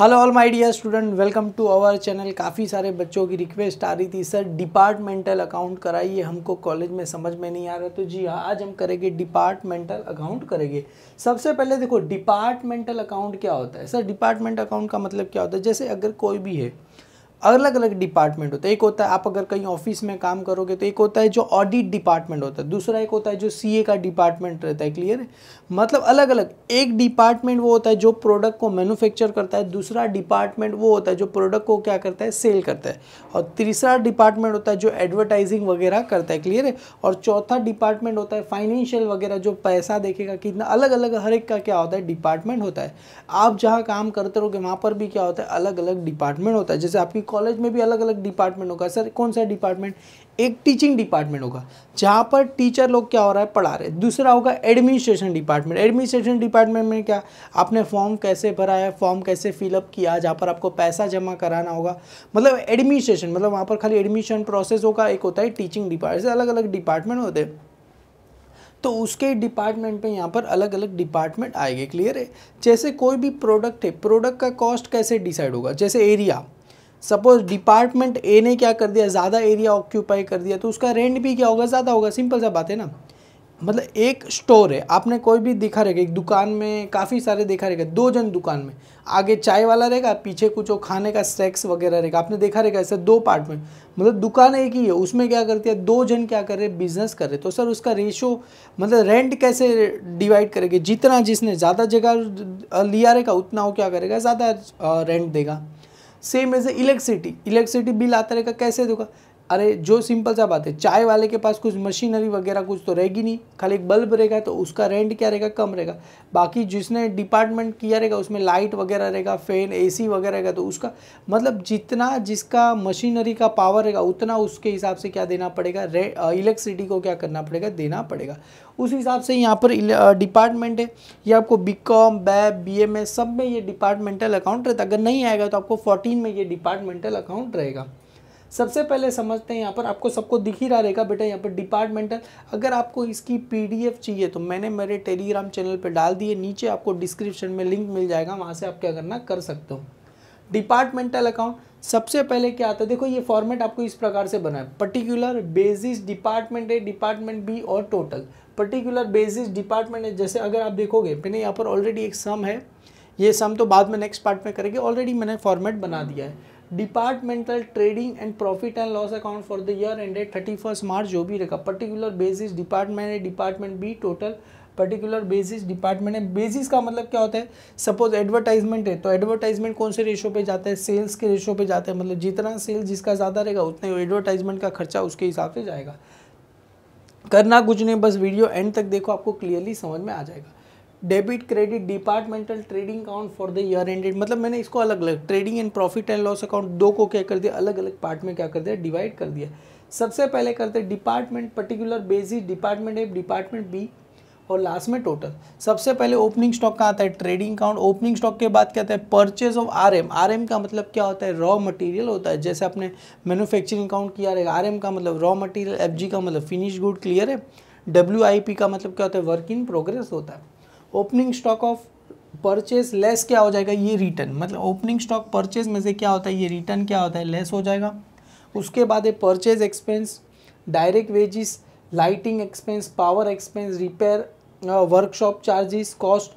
hello all my dear student welcome to our channel काफ़ी सारे बच्चों की रिक्वेस्ट आ रही थी सर डिपार्टमेंटल अकाउंट कराइए हमको कॉलेज में समझ में नहीं आ रहा तो जी हाँ आज हम करेंगे डिपार्टमेंटल अकाउंट करेंगे सबसे पहले देखो डिपार्टमेंटल अकाउंट क्या होता है सर डिपार्टमेंट अकाउंट का मतलब क्या होता है जैसे अगर कोई भी है अलग अलग डिपार्टमेंट होता है एक होता है आप अगर कहीं ऑफिस में काम करोगे तो एक होता है जो ऑडिट डिपार्टमेंट होता है दूसरा एक होता है जो सी का डिपार्टमेंट रहता है क्लियर मतलब अलग अलग एक डिपार्टमेंट वो होता है जो प्रोडक्ट को मैन्युफैक्चर करता है दूसरा डिपार्टमेंट वो होता है जो प्रोडक्ट को क्या करता है सेल करता है और तीसरा डिपार्टमेंट होता है जो एडवर्टाइजिंग वगैरह करता है क्लियर है और चौथा डिपार्टमेंट होता है फाइनेंशियल वगैरह जो पैसा देखेगा कितना अलग अलग हर एक का क्या होता है डिपार्टमेंट होता है आप जहाँ काम करते रहोगे वहाँ पर भी क्या होता है अलग अलग डिपार्टमेंट होता है जैसे आपकी कॉलेज में भी अलग अलग डिपार्टमेंट होगा सर कौन सा डिपार्टमेंट एक टीचिंग डिपार्टमेंट होगा जहाँ पर टीचर लोग क्या हो रहा है पढ़ा रहे दूसरा होगा एडमिनिस्ट्रेशन डिपार्टमेंट एडमिनिस्ट्रेशन डिपार्टमेंट में क्या आपने फॉर्म कैसे भरा है फॉर्म कैसे फिलअप किया जहाँ पर आपको पैसा जमा कराना होगा मतलब एडमिनिस्ट्रेशन मतलब वहाँ पर खाली एडमिशन प्रोसेस होगा एक होता है टीचिंग डिपार्टमेंट अलग अलग डिपार्टमेंट होते हैं तो उसके डिपार्टमेंट पे यहाँ पर अलग अलग डिपार्टमेंट आएंगे क्लियर है जैसे कोई भी प्रोडक्ट है प्रोडक्ट का कॉस्ट कैसे डिसाइड होगा जैसे एरिया सपोज डिपार्टमेंट ए ने क्या कर दिया ज़्यादा एरिया ऑक्यूपाई कर दिया तो उसका रेंट भी क्या होगा ज़्यादा होगा सिंपल सा बात है ना मतलब एक स्टोर है आपने कोई भी दिखा रहेगा एक दुकान में काफ़ी सारे देखा रहेगा दो जन दुकान में आगे चाय वाला रहेगा पीछे कुछ खाने का स्नैक्स वगैरह रहेगा आपने देखा रहेगा ऐसे दो पार्ट में मतलब दुकान एक ही है उसमें क्या करती है दो जन क्या कर रहे हैं बिजनेस कर रहे तो सर उसका रेशो मतलब रेंट कैसे डिवाइड करेगी जितना जिसने ज़्यादा जगह लिया रहेगा उतना वो क्या करेगा ज़्यादा रेंट देगा same as a electricity electricity bill आता रहेगा कैसे देगा अरे जो सिंपल सा बात है चाय वाले के पास कुछ मशीनरी वगैरह कुछ तो रहेगी नहीं खाली एक बल्ब रहेगा तो उसका रेंट क्या रहेगा कम रहेगा बाकी जिसने डिपार्टमेंट किया रहेगा उसमें लाइट वगैरह रहेगा फैन एसी वगैरह रहेगा तो उसका मतलब जितना जिसका मशीनरी का पावर रहेगा उतना उसके हिसाब से क्या देना पड़ेगा इलेक्ट्रिसिटी को क्या करना पड़ेगा देना पड़ेगा उस हिसाब से यहाँ पर डिपार्टमेंट है ये आपको बी कॉम बैब बी एम सब में ये डिपार्टमेंटल अकाउंट रहता अगर नहीं आएगा तो आपको फोर्टीन में ये डिपार्टमेंटल अकाउंट रहेगा सबसे पहले समझते हैं यहाँ पर आपको सबको दिख ही रहा रहेगा बेटा यहाँ पर डिपार्टमेंटल अगर आपको इसकी पीडीएफ चाहिए तो मैंने मेरे टेलीग्राम चैनल पर डाल दिए नीचे आपको डिस्क्रिप्शन में लिंक मिल जाएगा वहाँ से आप क्या करना कर सकते हो डिपार्टमेंटल अकाउंट सबसे पहले क्या आता है देखो ये फॉर्मेट आपको इस प्रकार से बना है particular basis department A department B और टोटल पर्टिकुलर बेसिस डिपार्टमेंट है जैसे अगर आप देखोगे मैंने यहाँ पर ऑलरेडी एक सम है ये सम तो बाद में नेक्स्ट पार्ट में करेंगे ऑलरेडी मैंने फॉर्मेट बना दिया है departmental trading and profit and loss account for the year ended thirty first March जो भी रहेगा पर्टिकुलर बेसिस डिपार्टमेंट है department B total particular basis department है बेसिस का मतलब क्या होता है सपोज एडवर्टाइजमेंट है तो एडवर्टाइजमेंट कौन से रेशो पे जाता है सेल्स के रेशो पे जाता है मतलब जितना सेल्स जिसका ज़्यादा रहेगा उतना एडवर्टाइजमेंट का खर्चा उसके हिसाब से जाएगा करना कुछ नहीं बस वीडियो एंड तक देखो आपको क्लियरली समझ में आ जाएगा debit credit departmental trading account for the year ended मतलब मैंने इसको अलग अलग trading and profit and loss account दो को क्या कर दिया अलग अलग पार्ट में क्या कर दिया डिवाइड कर दिया सबसे पहले करते हैं department particular basis department A department B और लास्ट में टोटल सबसे पहले ओपनिंग स्टॉक का आता है ट्रेडिंग अकाउंट ओपनिंग स्टॉक के बाद क्या आता है परचेज ऑफ आरएम आरएम का मतलब क्या होता है रॉ मटेरियल होता है जैसे आपने मैन्युफैक्चरिंग अकाउंट किया रहेगा आरएम का मतलब रॉ मटेरियल एफजी का मतलब फिनिश गुड क्लियर है डब्ल्यू का मतलब क्या होता है वर्क इन प्रोग्रेस होता है opening stock of purchase less क्या हो जाएगा ये रिटर्न मतलब ओपनिंग स्टॉक परचेज में से क्या होता है ये रिटर्न क्या होता है लेस हो जाएगा उसके बाद है purchase expense direct wages lighting expense power expense repair workshop charges cost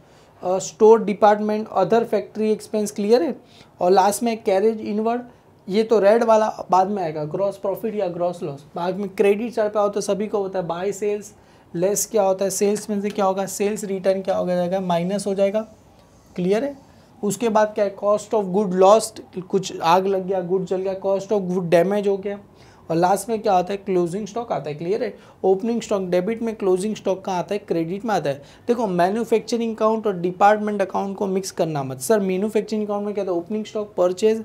store department other factory expense clear है और लास्ट में कैरेज इनवर्ड ये तो रेड वाला बाद में आएगा ग्रॉस प्रॉफिट या ग्रॉस लॉस बाद में क्रेडिट चढ़ पे आओ तो सभी को होता है बाय सेल्स लेस क्या होता है सेल्स में से क्या होगा सेल्स रिटर्न क्या हो जाएगा माइनस हो जाएगा क्लियर है उसके बाद क्या है कॉस्ट ऑफ गुड लॉस्ट कुछ आग लग गया गुड जल गया कॉस्ट ऑफ गुड डैमेज हो गया और लास्ट में क्या आता है क्लोजिंग स्टॉक आता है क्लियर है ओपनिंग स्टॉक डेबिट में क्लोजिंग स्टॉक का आता है क्रेडिट में आता है देखो मैन्युफैक्चरिंग अकाउंट और डिपार्टमेंट अकाउंट को मिक्स करना मत सर मैन्युफैक्चरिंग अकाउंट में क्या था opening stock purchase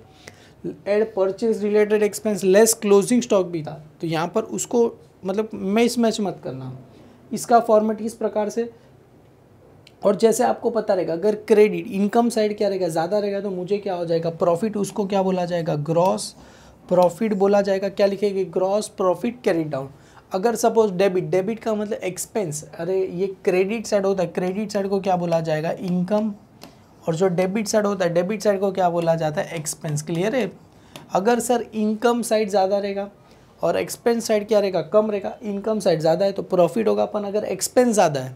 add purchase related expense less closing stock भी था तो यहाँ पर उसको मतलब मिस मैच मत करना इसका फॉर्मेट इस प्रकार से और जैसे आपको पता रहेगा अगर क्रेडिट इनकम साइड क्या रहेगा ज़्यादा रहेगा तो मुझे क्या हो जाएगा प्रॉफिट उसको क्या बोला जाएगा ग्रॉस प्रॉफिट बोला जाएगा क्या लिखेगा ग्रॉस प्रॉफिट कैरी डाउन अगर सपोज डेबिट डेबिट का मतलब एक्सपेंस अरे ये क्रेडिट साइड होता है क्रेडिट साइड को क्या बोला जाएगा इनकम और जो डेबिट साइड होता है डेबिट साइड को क्या बोला जाता है एक्सपेंस क्लियर है अगर सर इनकम साइड ज़्यादा रहेगा और एक्सपेंस साइड क्या रहेगा कम रहेगा इनकम साइड ज़्यादा है तो प्रॉफिट होगा अपन अगर एक्सपेंस ज़्यादा है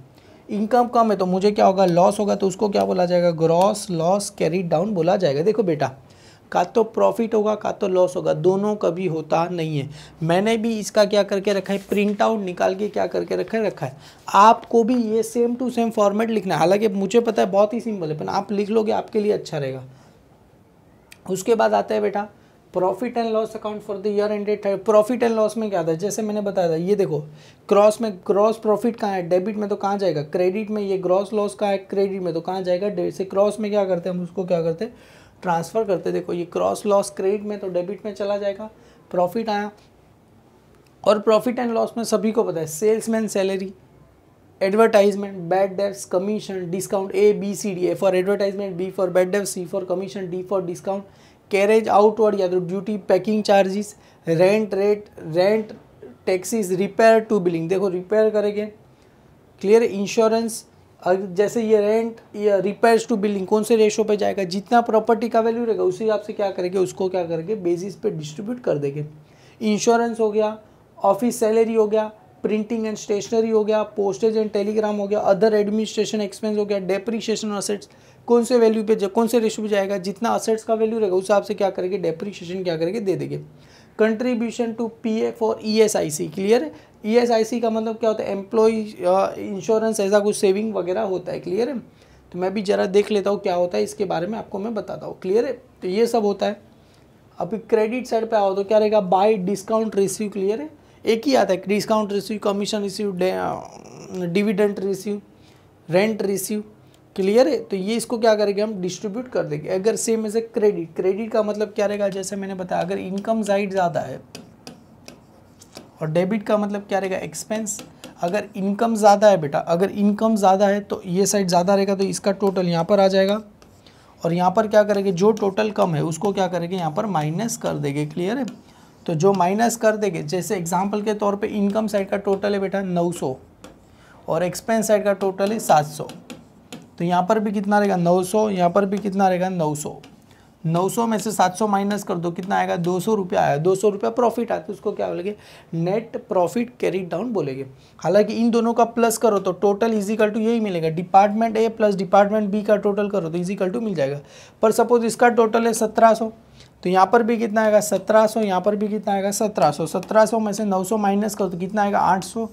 इनकम कम है तो मुझे क्या होगा लॉस होगा तो उसको क्या बोला जाएगा ग्रॉस लॉस कैरी डाउन बोला जाएगा देखो बेटा का तो प्रॉफिट होगा का तो लॉस होगा दोनों कभी होता नहीं है मैंने भी इसका क्या करके रखा है प्रिंट आउट निकाल के क्या करके रखा है रखा है आपको भी ये सेम टू सेम फॉर्मेट लिखना है हालांकि मुझे पता है बहुत ही सिंपल है पर आप लिख लोगे आपके लिए अच्छा रहेगा उसके बाद आता है बेटा profit and loss account for the year ended profit and loss में क्या था जैसे मैंने बताया था ये देखो क्रॉस में क्रॉस प्रॉफिट कहाँ है डेबिट में तो कहाँ जाएगा क्रेडिट में ये ग्रॉस लॉस कहाँ है क्रेडिट में तो कहाँ जाएगा जैसे क्रॉस में क्या करते हैं हम उसको क्या करते हैं ट्रांसफ़र करते देखो ये क्रॉस लॉस क्रेडिट में तो डेबिट में चला जाएगा प्रॉफिट आया और प्रॉफिट एंड लॉस में सभी को पता है salesman salary advertisement bad debts commission discount A B C D A for advertisement B for bad debts C for commission D for discount carriage outward या तो duty packing charges rent rate rent taxes repair to building देखो repair करेंगे clear insurance जैसे ये rent या repairs to building कौन से ratio पे जाएगा जितना प्रॉपर्टी का वैल्यू रहेगा उसी हिसाब से क्या करेंगे उसको क्या करेंगे बेसिस पे डिस्ट्रीब्यूट कर देंगे इंश्योरेंस हो गया ऑफिस सैलरी हो गया प्रिंटिंग एंड स्टेशनरी हो गया पोस्टेज एंड टेलीग्राम हो गया अदर एडमिनिस्ट्रेशन एक्सपेंस हो गया डेप्रीशिएशन असेट्स कौन से वैल्यू पे कौन से रेशो पे जाएगा जितना असेट्स का वैल्यू रहेगा उस हिसाब से क्या करेंगे डेप्रिशिएशन क्या करेंगे दे देंगे कंट्रीब्यूशन टू पी एफ और E S I C clear E S I C का मतलब क्या होता है एम्प्लॉय इंश्योरेंस ऐसा कुछ सेविंग वगैरह होता है क्लियर है तो मैं भी ज़रा देख लेता हूँ क्या होता है इसके बारे में आपको मैं बताता हूँ क्लियर है तो ये सब होता है अभी क्रेडिट साइड पर आओ तो क्या रहेगा बाई डिस्काउंट रिसीव क्लियर है एक ही आता है discount receive commission receive dividend receive rent receive clear है तो ये इसको क्या करेंगे हम डिस्ट्रीब्यूट कर देंगे अगर same as a credit credit का मतलब क्या रहेगा जैसे मैंने बताया अगर इनकम साइड ज़्यादा है और डेबिट का मतलब क्या रहेगा एक्सपेंस अगर इनकम ज़्यादा है बेटा अगर इनकम ज़्यादा है तो ये साइड ज़्यादा रहेगा तो इसका टोटल यहाँ पर आ जाएगा और यहाँ पर क्या करेंगे जो टोटल कम है उसको क्या करेंगे यहाँ पर माइनस कर देंगे क्लियर है तो जो माइनस कर देंगे जैसे एग्जाम्पल के तौर पर इनकम साइड का टोटल है बेटा नौ और एक्सपेंस साइड का टोटल है सात तो यहाँ पर भी कितना रहेगा 900 सौ यहाँ पर भी कितना रहेगा 900 900 में से 700 माइनस कर दो कितना आएगा दो सौ रुपया आया दो सौ रुपया प्रॉफिट आया तो उसको क्या बोलेंगे नेट प्रॉफिट कैरी डाउन बोलेंगे हालांकि इन दोनों का प्लस करो तो टोटल इजिकल टू यही मिलेगा department A plus department B का टोटल करो तो इजिकल टू मिल जाएगा पर सपोज इसका टोटल है सत्रह सौ तो यहाँ पर भी कितना आएगा सत्रह सौ यहाँ पर भी कितना आएगा सत्रह सौ सत्रह सौ में से नौ सौ माइनस करो तो कितना आएगा आठ सौ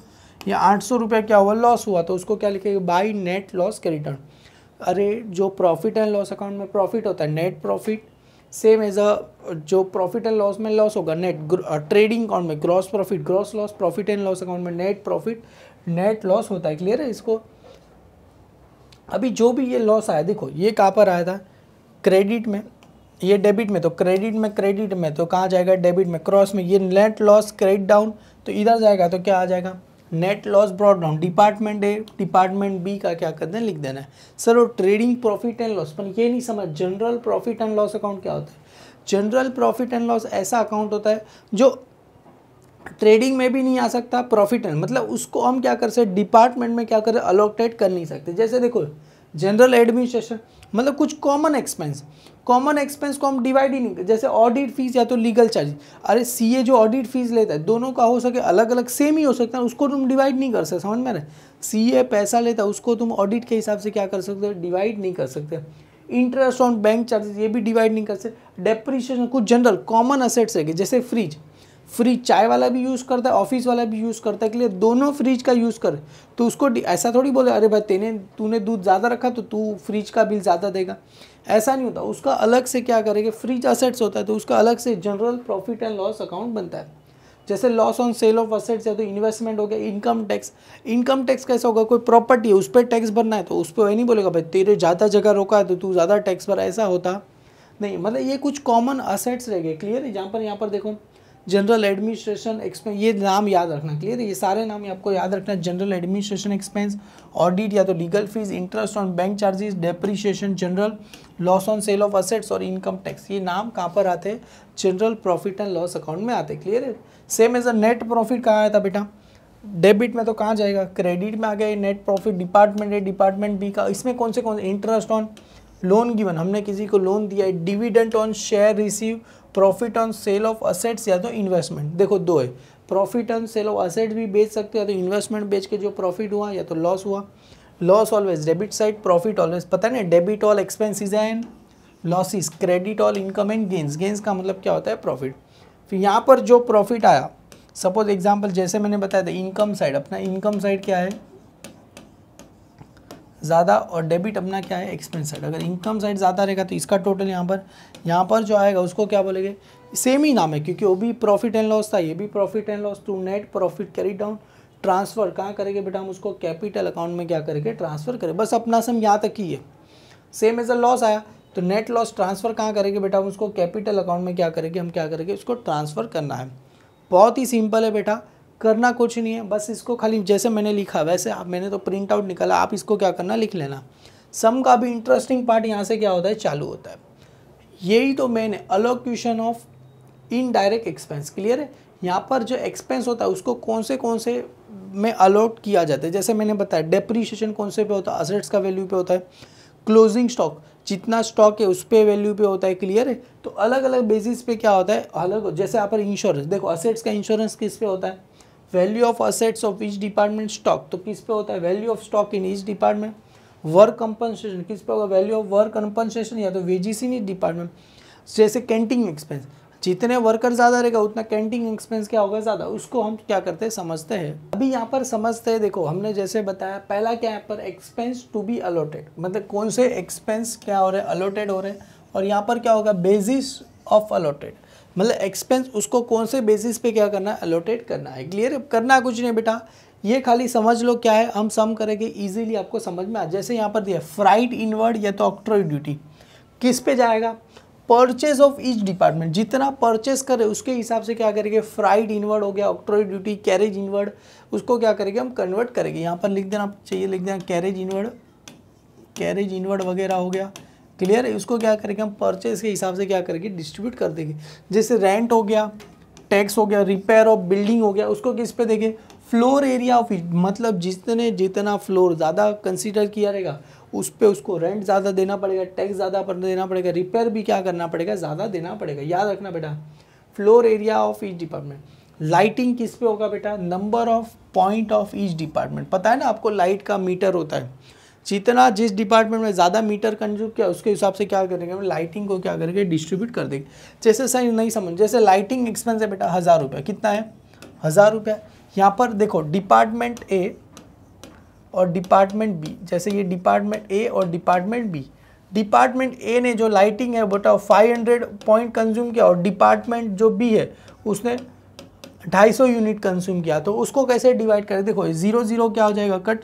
ये आठ सौ रुपया क्या हुआ लॉस हुआ तो उसको क्या लिखेगा बाई नेट लॉस के रिटर्न अरे जो प्रॉफिट एंड लॉस अकाउंट में प्रॉफिट होता है net profit same as a जो प्रॉफिट एंड लॉस में लॉस होगा नेट ट्रेडिंग अकाउंट में gross profit gross loss profit and loss account में नेट प्रॉफिट नेट लॉस होता है क्लियर है इसको अभी जो भी ये लॉस आया देखो ये कहाँ पर आया था क्रेडिट में ये डेबिट में तो क्रेडिट में क्रेडिट में तो कहाँ जाएगा डेबिट में क्रॉस में ये नेट लॉस क्रेडिट डाउन तो इधर जाएगा तो क्या आ जाएगा net loss brought down department A department B का क्या कर देना लिख देना है सर वो ट्रेडिंग प्रॉफिट एंड लॉस पर ये नहीं समझ general profit and loss account क्या होता है जनरल प्रॉफिट एंड लॉस ऐसा अकाउंट होता है जो ट्रेडिंग में भी नहीं आ सकता प्रॉफिट एंड मतलब उसको हम क्या कर सकते डिपार्टमेंट में क्या कर अलोकेट कर नहीं सकते जैसे देखो जनरल एडमिनिस्ट्रेशन मतलब कुछ कॉमन एक्सपेंस कॉमन एक्सपेंस को हम डिवाइड ही नहीं जैसे ऑडिट फीस या तो लीगल चार्ज अरे सीए जो ऑडिट फीस लेता है दोनों का हो सके अलग अलग सेम ही हो सकता है उसको तुम डिवाइड नहीं कर सकते समझ में रहे सीए पैसा लेता है उसको तुम ऑडिट के हिसाब से क्या कर सकते हो डिवाइड नहीं कर सकते इंटरेस्ट ऑन बैंक चार्जेस ये भी डिवाइड नहीं कर सकते डेप्रीशिएशन कुछ जनरल कॉमन असेट्स है जैसे फ्रिज फ्री चाय वाला भी यूज़ करता है ऑफिस वाला भी यूज़ करता है के लिए दोनों फ्रिज का यूज़ कर तो उसको ऐसा थोड़ी बोले अरे भाई तेने तूने दूध ज़्यादा रखा तो तू फ्रिज का बिल ज़्यादा देगा ऐसा नहीं होता उसका अलग से क्या करेगा फ्रिज असेट्स होता है तो उसका अलग से general profit and loss account बनता है जैसे loss on sale of assets है तो इन्वेस्टमेंट हो गया इनकम टैक्स इनकम टैक्स कैसा होगा कोई प्रॉपर्टी है उस पर टैक्स भरना है तो उस पर वही नहीं बोलेगा भाई तेरे ज़्यादा जगह रोका है तो तू ज़्यादा टैक्स भर ऐसा होता नहीं मतलब ये कुछ कॉमन असेट्स रह गए क्लियर है जहाँ पर यहाँ पर देखो जनरल एडमिनिस्ट्रेशन एक्सपेंस ये नाम याद रखना क्लियर है ये सारे नाम आपको याद रखना है जनरल एडमिनिस्ट्रेशन एक्सपेंस ऑडिट या तो legal fees interest on bank charges depreciation general loss on sale of assets और इनकम टैक्स ये नाम कहाँ पर आते हैं general profit and loss account में आते क्लियर है same as a net profit कहाँ आया था बेटा डेबिट में तो कहाँ जाएगा क्रेडिट में आ गया नेट प्रॉफिट डिपार्टमेंट है डिपार्टमेंट बी का इसमें कौन से कौन से इंटरेस्ट ऑन लोन गिवन हमने किसी को लोन दिया है dividend on share receive profit on sale of assets या तो इन्वेस्टमेंट देखो दो है profit on sale of assets भी बेच सकते हो या तो इन्वेस्टमेंट बेच के जो प्रॉफिट हुआ या तो लॉस हुआ loss always debit side profit always पता है ना debit all expenses and losses credit all income and gains gains का मतलब क्या होता है प्रॉफिट फिर यहाँ पर जो प्रॉफिट आया सपोज एग्जाम्पल जैसे मैंने बताया था इनकम साइड अपना इनकम साइड क्या है ज़्यादा और डेबिट अपना क्या है एक्सपेंस साइड अगर इनकम साइड ज़्यादा रहेगा तो इसका टोटल यहाँ पर यहाँ पर जो आएगा उसको क्या बोलेंगे सेम ही नाम है क्योंकि वो भी प्रॉफिट एंड लॉस था ये भी profit and loss to net profit carry down transfer कहाँ करेंगे बेटा हम उसको कैपिटल अकाउंट में क्या करेंगे ट्रांसफ़र करें बस अपना सम यहाँ तक ही है सेम एज अ लॉस आया तो नेट लॉस ट्रांसफ़र कहाँ करेंगे बेटा हम उसको कैपिटल अकाउंट में क्या करेंगे हम क्या करेंगे उसको ट्रांसफ़र करना है बहुत ही सिंपल है बेटा करना कुछ नहीं है बस इसको खाली जैसे मैंने लिखा वैसे आप मैंने तो प्रिंट आउट निकाला आप इसको क्या करना लिख लेना सम का भी इंटरेस्टिंग पार्ट यहाँ से क्या होता है चालू होता है यही तो मेन है allocation of indirect expense clear है यहाँ पर जो एक्सपेंस होता है उसको कौन से कौन से में अलॉट किया जाता है जैसे मैंने बताया डेप्रीशिएशन कौन से पे होता है असेट्स का वैल्यू पे होता है क्लोजिंग स्टॉक जितना स्टॉक है उस पर वैल्यू पे होता है क्लियर है तो अलग अलग बेसिस पे क्या होता है अलग जैसे यहाँ पर इंश्योरेंस देखो असेट्स का इंश्योरेंस किस पे होता है value of assets of each department stock तो किस पे होता है value of stock in each department work compensation किस पे होगा वैल्यू ऑफ वर्क कंपनसेशन या तो वेजिस इन डिपार्टमेंट जैसे कैंटिंग एक्सपेंस जितने वर्कर ज़्यादा रहेगा उतना कैंटिंग एक्सपेंस क्या होगा ज़्यादा उसको हम क्या करते हैं समझते हैं अभी यहाँ पर समझते हैं देखो हमने जैसे बताया पहला क्या यहाँ पर एक्सपेंस टू बी अलोटेड मतलब कौन से एक्सपेंस क्या हो रहे हैं अलोटेड हो रहे हैं और यहाँ पर क्या होगा बेसिस ऑफ अलोटेड मतलब एक्सपेंस उसको कौन से बेसिस पे क्या करना है अलोटेट करना है क्लियर करना कुछ नहीं बेटा ये खाली समझ लो क्या है हम सम करेंगे इजीली आपको समझ में आ जैसे यहाँ पर दिया फ्राइड इनवर्ड या तो ऑक्ट्रॉय ड्यूटी किस पे जाएगा परचेज ऑफ ईच डिपार्टमेंट जितना परचेज करे उसके हिसाब से क्या करेंगे फ्राइड इनवर्ड हो गया ऑक्ट्रॉय ड्यूटी कैरेज इनवर्ड उसको क्या करेंगे हम कन्वर्ट करेंगे यहाँ पर लिख देना चाहिए लिख देना कैरेज इनवर्ड कैरेज इनवर्ड वगैरह हो गया क्लियर है इसको क्या करेंगे हम परचेज के हिसाब से क्या करेंगे डिस्ट्रीब्यूट कर देंगे जैसे रेंट हो गया टैक्स हो गया रिपेयर ऑफ बिल्डिंग हो गया उसको किस पे देंगे फ्लोर एरिया ऑफ मतलब जितने जितना फ्लोर ज़्यादा कंसीडर किया रहेगा उस पर उसको रेंट ज़्यादा देना पड़ेगा टैक्स ज़्यादा देना पड़ेगा रिपेयर भी क्या करना पड़ेगा ज़्यादा देना पड़ेगा याद रखना बेटा floor area of each department lighting किस पे होगा बेटा number of point of each department पता है ना आपको लाइट का मीटर होता है जितना जिस डिपार्टमेंट में ज़्यादा मीटर कंज्यूम किया उसके हिसाब से क्या करेंगे लाइटिंग को क्या करेंगे डिस्ट्रीब्यूट कर देंगे जैसे सही नहीं समझ जैसे लाइटिंग एक्सपेंस है बेटा हज़ार रुपया कितना है हज़ार रुपया यहाँ पर देखो डिपार्टमेंट ए और डिपार्टमेंट बी जैसे ये डिपार्टमेंट ए और डिपार्टमेंट बी डिपार्टमेंट ए ने जो लाइटिंग है बेटा फाइव हंड्रेड पॉइंट कंज्यूम किया और डिपार्टमेंट जो बी है उसने 250 यूनिट कंज्यूम किया तो उसको कैसे डिवाइड करें देखो ज़ीरो ज़ीरो क्या हो जाएगा कट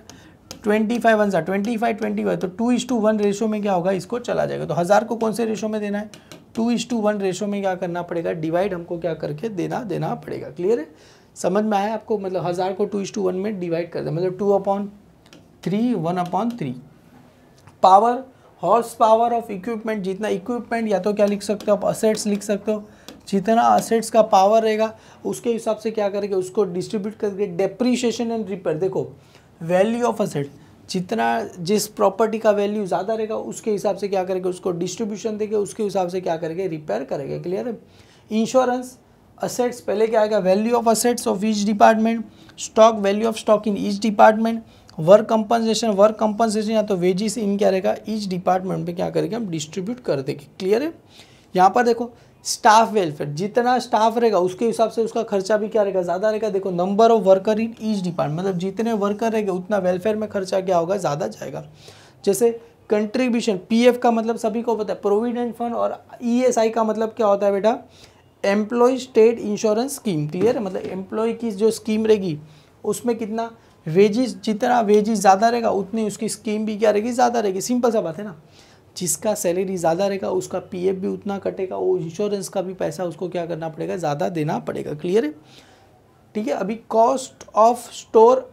ट्वेंटी फाइव वन सा ट्वेंटी फाइव ट्वेंटी फाइव तो two is two one ratio में क्या होगा इसको चला जाएगा तो हज़ार को कौन से रेशो में देना है two is two one ratio में क्या करना पड़ेगा डिवाइड हमको क्या करके देना देना पड़ेगा क्लियर है समझ में आया आपको मतलब हज़ार को टू इज टू वन में डिवाइड कर दे मतलब two upon three one upon three power horse power of equipment जितना इक्विपमेंट या तो क्या लिख सकते हो आप असेट्स लिख सकते हो जितना असेट्स का पावर रहेगा उसके हिसाब से क्या करेंगे उसको डिस्ट्रीब्यूट करके डेप्रीशिएशन एंड रिपेयर देखो वैल्यू ऑफ असेट जितना जिस प्रॉपर्टी का वैल्यू ज़्यादा रहेगा उसके हिसाब से क्या करेगा उसको डिस्ट्रीब्यूशन देगा उसके हिसाब से क्या करेगा रिपेयर करेंगे क्लियर है इंश्योरेंस असेट्स पहले क्या आएगा value of assets of each department stock value of stock in each department work compensation work compensation या तो वेजिस इन क्या रहेगा ईच डिपार्टमेंट पे क्या करेंगे हम डिस्ट्रीब्यूट कर देंगे क्लियर है यहाँ पर देखो स्टाफ वेलफेयर जितना स्टाफ रहेगा उसके हिसाब से उसका खर्चा भी क्या रहेगा ज़्यादा रहेगा देखो number of worker in each department मतलब जितने वर्कर रहेंगे उतना वेलफेयर में खर्चा क्या होगा ज़्यादा जाएगा जैसे कंट्रीब्यूशन पीएफ का मतलब सभी को पता है प्रोविडेंट फंड और ईएसआई e का मतलब क्या होता है बेटा employ state insurance scheme clear है मतलब एम्प्लॉय की जो स्कीम रहेगी उसमें कितना वेजिस जितना वेजिस ज़्यादा रहेगा उतनी उसकी स्कीम भी क्या रहेगी ज़्यादा रहेगी सिंपल सा बात है ना जिसका सैलरी ज़्यादा रहेगा उसका पीएफ भी उतना कटेगा वो इंश्योरेंस का भी पैसा उसको क्या करना पड़ेगा ज़्यादा देना पड़ेगा क्लियर है ठीक है अभी कॉस्ट ऑफ स्टोर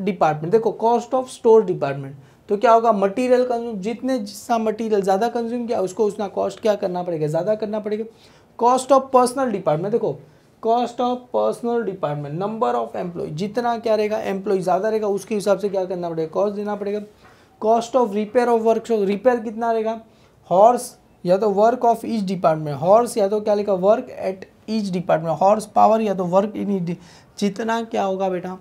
डिपार्टमेंट देखो कॉस्ट ऑफ स्टोर डिपार्टमेंट तो क्या होगा मटेरियल कंज्यूम जितने जितना मटेरियल ज़्यादा कंज्यूम किया उसको उतना कॉस्ट क्या करना पड़ेगा ज़्यादा करना पड़ेगा कॉस्ट ऑफ पर्सनल डिपार्टमेंट देखो cost of personal department number of employ जितना क्या रहेगा एम्प्लॉय ज़्यादा रहेगा उसके हिसाब से क्या करना पड़ेगा कॉस्ट देना पड़ेगा cost of repair of workshop repair कितना रहेगा हॉर्स या तो work of each department horse या तो क्या लिखा work at each department horse power या तो वर्क इन ईच जितना क्या होगा बेटा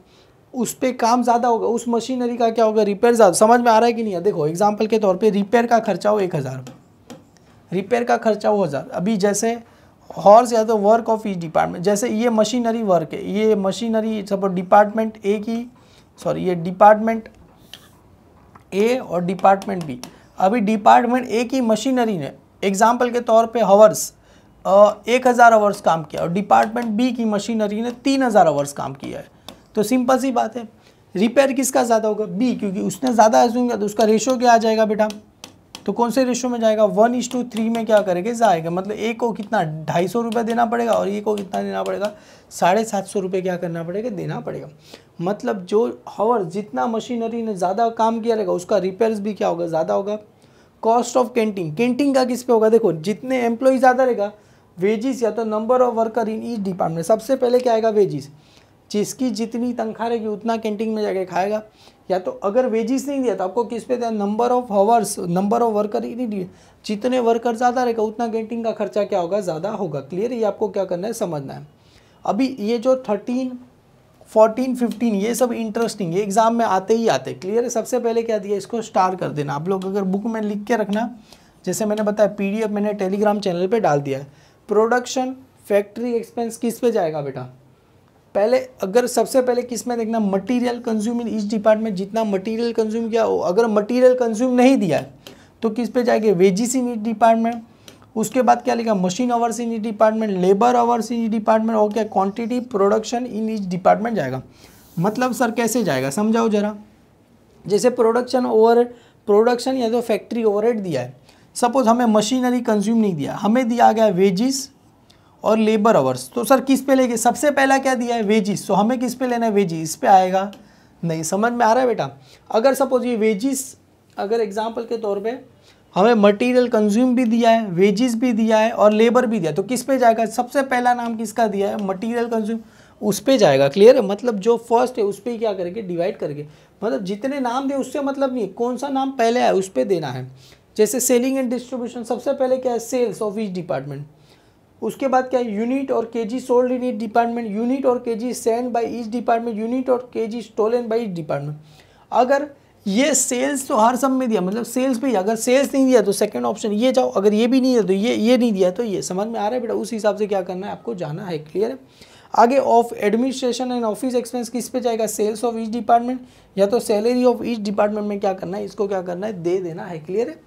उस पर काम ज़्यादा होगा उस मशीनरी का क्या होगा रिपेयर ज़्यादा समझ में आ रहा है कि नहीं है देखो एग्जाम्पल के तौर पर रिपेयर का खर्चा हो एक हज़ार रिपेयर का खर्चा हो हज़ार अभी जैसे हॉर्स या तो वर्क ऑफ ईच डिपार्टमेंट जैसे ये मशीनरी वर्क है ये मशीनरी सपोज डिपार्टमेंट ए की सॉरी ये डिपार्टमेंट ए और डिपार्टमेंट बी अभी डिपार्टमेंट ए की मशीनरी ने एग्जाम्पल के तौर पे हवर्स एक हज़ार आवर्स काम किया और डिपार्टमेंट बी की मशीनरी ने तीन हज़ार आवर्स काम किया है तो सिंपल सी बात है रिपेयर किसका ज़्यादा होगा बी क्योंकि उसने ज़्यादा एज्यूम किया तो उसका रेशो क्या आ जाएगा बेटा तो कौन से रेशो में जाएगा वन इज टू थ्री में क्या करेंगे जाएगा मतलब एक को कितना ढाई सौ रुपये देना पड़ेगा और एक को कितना देना पड़ेगा साढ़े सात सौ रुपये क्या करना पड़ेगा देना पड़ेगा मतलब जो हवर जितना मशीनरी ने ज़्यादा काम किया रहेगा उसका रिपेयर्स भी क्या होगा ज़्यादा होगा कॉस्ट ऑफ कैंटीन कैंटीन का किस पे होगा देखो जितने एम्प्लॉय ज़्यादा रहेगा वेजिस या तो number of worker in each department सबसे पहले क्या आएगा वेजिस जिसकी जितनी तनख्वाह रहेगी उतना कैंटीन में जाके खाएगा या तो अगर वेजिस नहीं दिया तो आपको किस पे दिया number of hours number of worker ही नहीं दिए जितने वर्कर ज़्यादा रहेगा उतना कैंटीन का खर्चा क्या होगा ज़्यादा होगा क्लियर ये आपको क्या करना है समझना है अभी ये जो थर्टीन फोर्टीन फिफ्टीन ये सब इंटरेस्टिंग ये एग्ज़ाम में आते ही आते क्लियर है सबसे पहले क्या दिया इसको स्टार कर देना आप लोग अगर बुक में लिख के रखना जैसे मैंने बताया पीडीएफ मैंने टेलीग्राम चैनल पे डाल दिया है प्रोडक्शन फैक्ट्री एक्सपेंस किस पे जाएगा बेटा पहले अगर सबसे पहले किस में देखना material consume in each department जितना मटेरियल कंज्यूम किया हो अगर मटेरियल कंज्यूम नहीं दिया है तो किस पे जाएंगे वेजिस इन ईच डिपार्टमेंट उसके बाद क्या लिखा machine hours in each department labour hours in each department और क्या quantity production in each department जाएगा मतलब सर कैसे जाएगा समझाओ जरा जैसे प्रोडक्शन ओवर प्रोडक्शन या तो फैक्ट्री ओवरहेड दिया है सपोज हमें मशीनरी कंज्यूम नहीं दिया हमें दिया गया वेजिस और लेबर आवर्स तो सर किस पे लेंगे सबसे पहला क्या दिया है वेजिस तो हमें किस पे लेना है वेजिस इस पे आएगा नहीं समझ में आ रहा है बेटा अगर सपोज ये वेजिस अगर एग्जाम्पल के तौर पर हमें मटेरियल कंज्यूम भी दिया है वेजिस भी दिया है और लेबर भी दिया तो किस पे जाएगा सबसे पहला नाम किसका दिया है मटेरियल कंज्यूम उस पर जाएगा क्लियर है मतलब जो फर्स्ट है उस पर क्या करेंगे डिवाइड करके मतलब जितने नाम दिए उससे मतलब नहीं कौन सा नाम पहले आया उस पर देना है जैसे सेलिंग एंड डिस्ट्रीब्यूशन सबसे पहले क्या है सेल्स ऑफ ईच डिपार्टमेंट उसके बाद क्या है यूनिट और K G sold in each department unit और K G send by each department unit और K G stolen by each department अगर ये सेल्स तो हर सब में दिया मतलब सेल्स भी अगर सेल्स नहीं दिया तो सेकेंड ऑप्शन ये जाओ अगर ये भी नहीं दिया तो ये ये नहीं दिया तो ये समझ में आ रहा है बेटा उस हिसाब से क्या करना है आपको जाना है क्लियर है आगे of administration and office expense किस पे जाएगा सेल्स ऑफ ईच डिपार्टमेंट या तो सैलरी ऑफ ईच डिपार्टमेंट में क्या करना है इसको क्या करना है दे देना है क्लियर है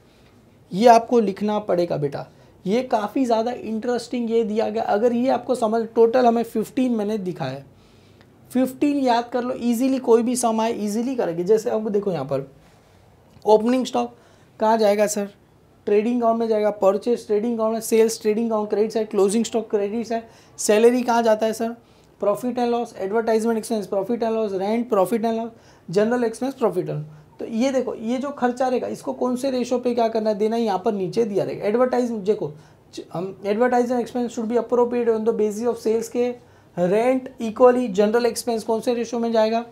ये आपको लिखना पड़ेगा बेटा ये काफ़ी ज़्यादा इंटरेस्टिंग ये दिया गया अगर ये आपको समझ टोटल हमें फिफ्टीन मैंने दिखा है फिफ्टीन याद कर लो इजीली कोई भी सम आए ईजिली करेंगे जैसे आपको देखो यहाँ पर ओपनिंग स्टॉक कहाँ जाएगा सर ट्रेडिंग अकाउंट में जाएगा परचेज ट्रेडिंग अकाउंट में सेल्स ट्रेडिंग अकाउंट क्रेडिट्स है क्लोजिंग स्टॉक क्रेडिट्स है सैलरी कहाँ जाता है sir profit and loss advertisement expense profit and loss rent profit and loss general expense profit and तो ये देखो ये जो खर्चा रहेगा इसको कौन से रेशो पे क्या करना है देना है यहाँ पर नीचे दिया रहेगा एडवर्टाइज देखो हम advertise expense should be appropriate on the basis of sales के रेंट इक्वली जनरल एक्सपेंस कौन से रेशो में जाएगा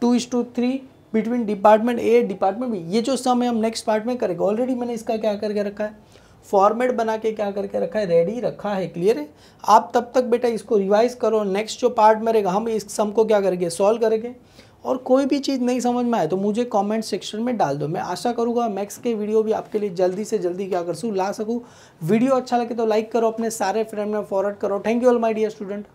two is two three between department A department B ये जो सम है हम नेक्स्ट पार्ट में करेंगे ऑलरेडी मैंने इसका क्या करके रखा है फॉर्मेट बना के क्या करके रखा है रेडी रखा है क्लियर है आप तब तक बेटा इसको रिवाइज करो नेक्स्ट जो पार्ट में रहेगा हम इस सम को क्या करेंगे सॉल्व करेंगे और कोई भी चीज़ नहीं समझ में आए तो मुझे कमेंट सेक्शन में डाल दो मैं आशा करूँगा मैक्स के वीडियो भी आपके लिए जल्दी से जल्दी क्या कर सकूँ ला सकूँ वीडियो अच्छा लगे तो लाइक करो अपने सारे फ्रेंड में फॉरवर्ड करो thank you all my dear student